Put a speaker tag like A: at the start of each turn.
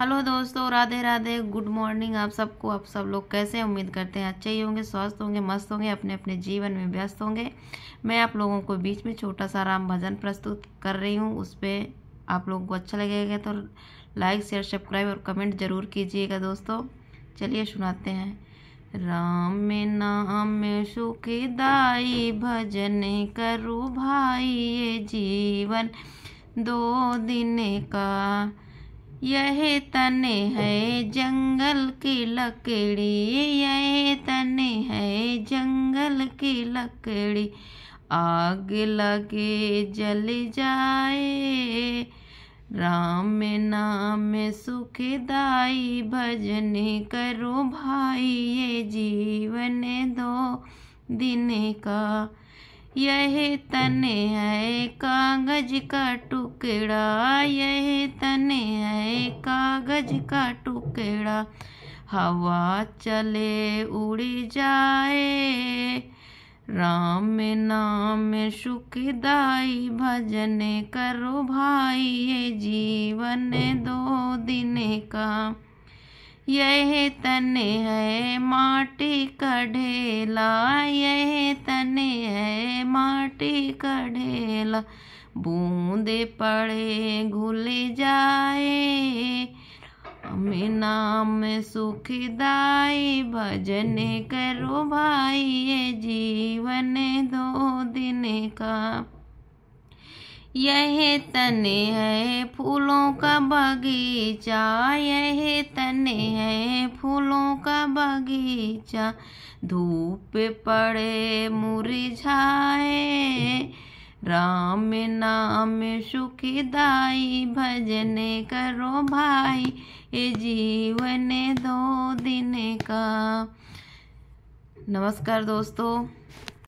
A: hello दोस्तों Radhe Radhe good morning आप सबको आप सब लोग कैसे उम्मीद करते हैं अच्छे ही होंगे स्वस्थ होंगे मस्त होंगे अपने अपने जीवन में व्यस्त होंगे मैं आप लोगों को बीच में छोटा सा राम भजन प्रस्तुत कर रही हूँ उस पर आप लोगों को अच्छा लगेगा तो लाइक शेयर सब्सक्राइब और कमेंट ज़रूर कीजिएगा दोस्तों चलिए सुनाते हैं राम नाम सुखदाई भजन करूँ भाई ये जीवन दो दिन का यह तन है जंगल की लकड़ी यह तन है जंगल की लकड़ी आग लगे जल जाए राम नाम सुखदाई भजन करो भाई ये जीवन दो दिन का यह तन है कागज का टुकड़ा यह तन है कागज का टुकड़ा हवा चले उड़ जाए राम नाम सुखदाई भजन करो भाई ये जीवन दो दिन का यह तन है माटी का ढेला यह तन है माटी का बूंदे पड़े घुल जाए हमें नाम सुखदाई भजन करो भाई ये जीवन दो दिन का यह तन है फूलों का बगीचा यह तन है फूलों का बगीचा धूप पड़े मुरझाए राम नाम सुखदाई भजन करो भाई ये जीवन दो दिन का नमस्कार दोस्तों